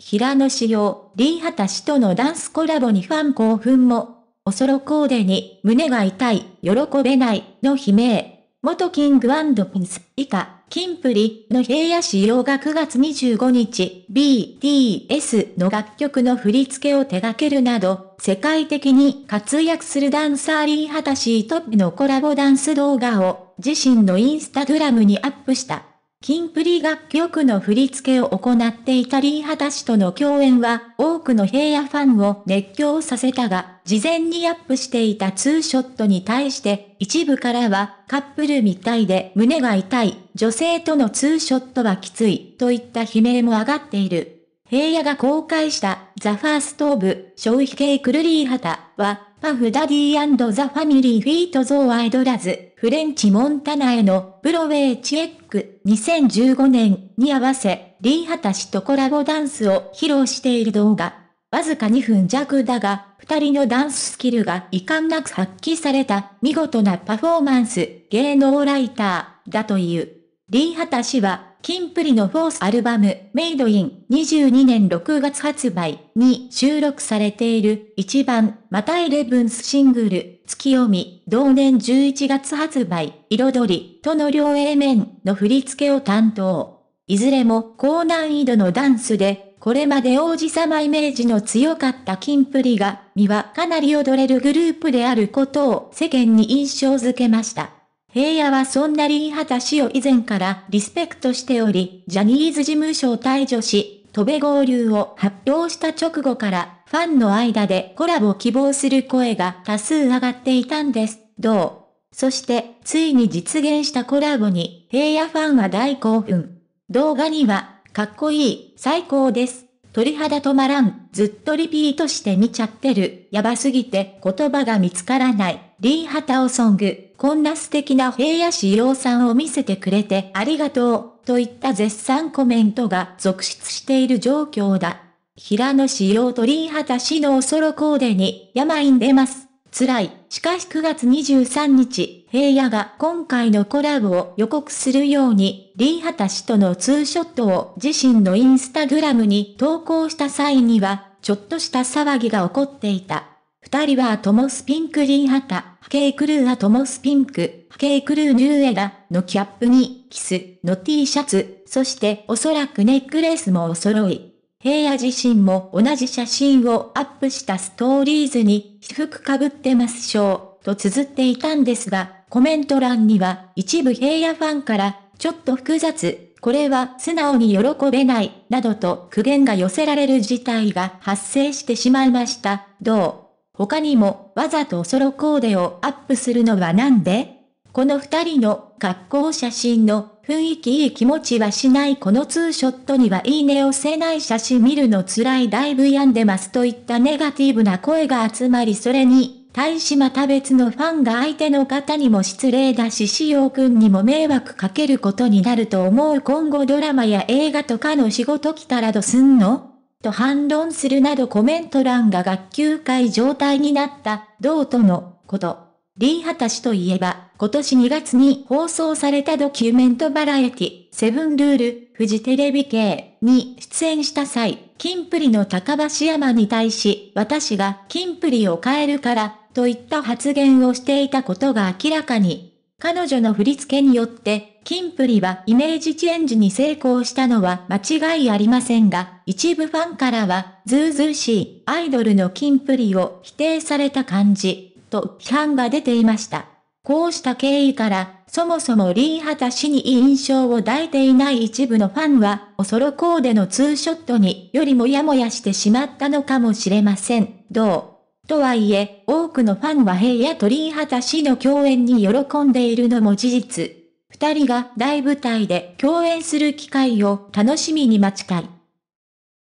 平野紫耀、リー・ハタ氏とのダンスコラボにファン興奮も、おそろコーデに胸が痛い、喜べない、の悲鳴。元キングピンス、以下、キンプリの平野紫耀が9月25日、BTS の楽曲の振り付けを手掛けるなど、世界的に活躍するダンサーリー・ハタ氏とのコラボダンス動画を、自身のインスタグラムにアップした。キンプリ楽曲の振り付けを行っていたリー・ハタ氏との共演は、多くの平野ファンを熱狂させたが、事前にアップしていたツーショットに対して、一部からは、カップルみたいで胸が痛い、女性とのツーショットはきつい、といった悲鳴も上がっている。平野が公開した、ザ・ファースト・オブ・消費系クルリー・ハタは、パフ・ダディザ・ファミリー・フィート・ゾー・アイドラズ。フレンチ・モンタナへのブロウェイ・チェック2015年に合わせ、リー・ハタ氏とコラボダンスを披露している動画。わずか2分弱だが、二人のダンススキルが遺憾なく発揮された見事なパフォーマンス、芸能ライターだという。リー・ハタ氏はキンプリのフォースアルバム、メイドイン、22年6月発売に収録されている1番、またイレブンスシングル、月読み、同年11月発売、彩り、との両 A 面の振り付けを担当。いずれも高難易度のダンスで、これまで王子様イメージの強かったキンプリが、身はかなり踊れるグループであることを世間に印象づけました。平野はそんなリー・ハタ氏を以前からリスペクトしており、ジャニーズ事務所を退場し、戸部合流を発表した直後から、ファンの間でコラボ希望する声が多数上がっていたんです。どうそして、ついに実現したコラボに、平野ファンは大興奮。動画には、かっこいい、最高です。鳥肌止まらん、ずっとリピートして見ちゃってる、やばすぎて言葉が見つからない、リーハタオソング。こんな素敵な平野志陽さんを見せてくれてありがとう、といった絶賛コメントが続出している状況だ。平野志陽ハ畑市のソロコーデに病んでます。辛い。しかし9月23日、平野が今回のコラボを予告するように、リーハタ氏とのツーショットを自身のインスタグラムに投稿した際には、ちょっとした騒ぎが起こっていた。二人はトモスピンクリンハタ、ケイクルーアトモスピンク、ケイクルーニューエラのキャップに、キスの T シャツ、そしておそらくネックレスもお揃い。平野自身も同じ写真をアップしたストーリーズに、私服かぶってますしょう、と綴っていたんですが、コメント欄には一部平野ファンから、ちょっと複雑、これは素直に喜べない、などと苦言が寄せられる事態が発生してしまいました。どう他にもわざとソロコーデをアップするのはなんでこの二人の格好写真の雰囲気いい気持ちはしないこのツーショットにはいいねをせない写真見るの辛いだいぶ病んでますといったネガティブな声が集まりそれに対しまた別のファンが相手の方にも失礼だしく君にも迷惑かけることになると思う今後ドラマや映画とかの仕事来たらどすんのと反論するなどコメント欄が学級会状態になった、同とのこと。リーハタ氏といえば、今年2月に放送されたドキュメントバラエティ、セブンルール、フジテレビ系に出演した際、金プリの高橋山に対し、私が金プリを変えるから、といった発言をしていたことが明らかに。彼女の振り付けによって、キンプリはイメージチェンジに成功したのは間違いありませんが、一部ファンからは、ズーズーしい、アイドルのキンプリを否定された感じ、と批判が出ていました。こうした経緯から、そもそもリー・ハタ氏にいい印象を抱いていない一部のファンは、おそろコーデのツーショットによりもやもやしてしまったのかもしれません。どうとはいえ、多くのファンは平野とリーハタ氏の共演に喜んでいるのも事実。二人が大舞台で共演する機会を楽しみに待ちたい。